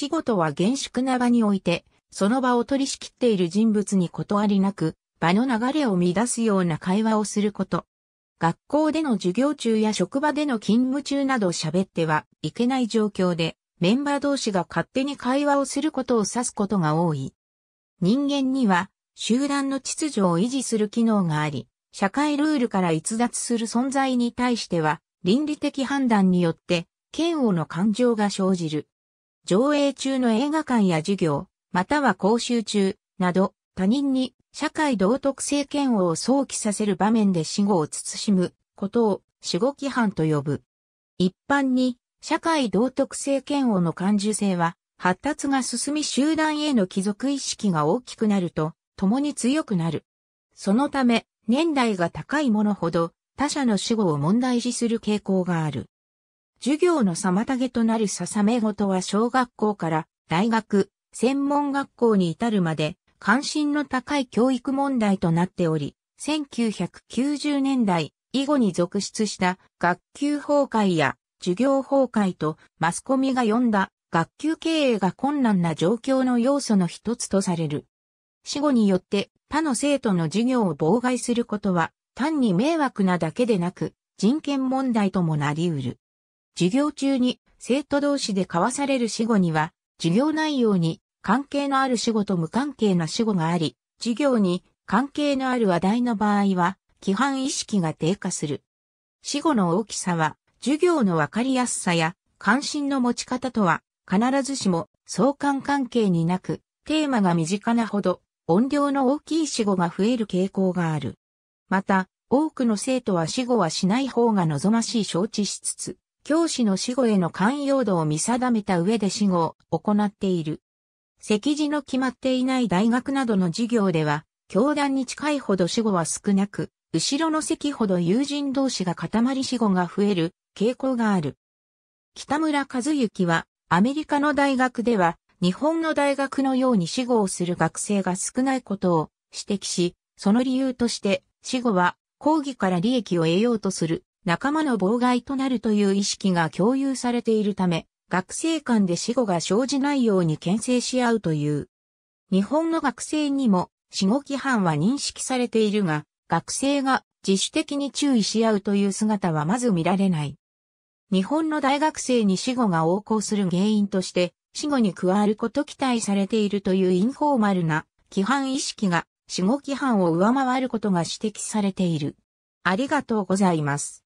仕事は厳粛な場において、その場を取り仕切っている人物に断りなく、場の流れを乱すような会話をすること。学校での授業中や職場での勤務中など喋ってはいけない状況で、メンバー同士が勝手に会話をすることを指すことが多い。人間には集団の秩序を維持する機能があり、社会ルールから逸脱する存在に対しては、倫理的判断によって、嫌悪の感情が生じる。上映中の映画館や授業、または講習中、など、他人に社会道徳性嫌悪を想起させる場面で死後を慎むことを死後規範と呼ぶ。一般に、社会道徳性嫌悪の感受性は、発達が進み集団への帰属意識が大きくなると、共に強くなる。そのため、年代が高いものほど、他者の死後を問題視する傾向がある。授業の妨げとなるさめ事は小学校から大学、専門学校に至るまで関心の高い教育問題となっており、1990年代以後に続出した学級崩壊や授業崩壊とマスコミが呼んだ学級経営が困難な状況の要素の一つとされる。死後によって他の生徒の授業を妨害することは単に迷惑なだけでなく人権問題ともなり得る。授業中に生徒同士で交わされる死語には、授業内容に関係のある死語と無関係な死語があり、授業に関係のある話題の場合は、規範意識が低下する。死語の大きさは、授業のわかりやすさや関心の持ち方とは、必ずしも相関関係になく、テーマが身近なほど音量の大きい死語が増える傾向がある。また、多くの生徒は死語はしない方が望ましい承知しつつ、教師の死後への寛容度を見定めた上で死後を行っている。席次の決まっていない大学などの授業では、教団に近いほど死後は少なく、後ろの席ほど友人同士が固まり死後が増える傾向がある。北村和幸は、アメリカの大学では、日本の大学のように死後をする学生が少ないことを指摘し、その理由として、死後は講義から利益を得ようとする仲間の妨害となるという意識が共有されているため、学生間で死後が生じないように牽制し合うという。日本の学生にも死後規範は認識されているが、学生が自主的に注意し合うという姿はまず見られない。日本の大学生に死後が横行する原因として、死後に加わること期待されているというインフォーマルな規範意識が死後規範を上回ることが指摘されている。ありがとうございます。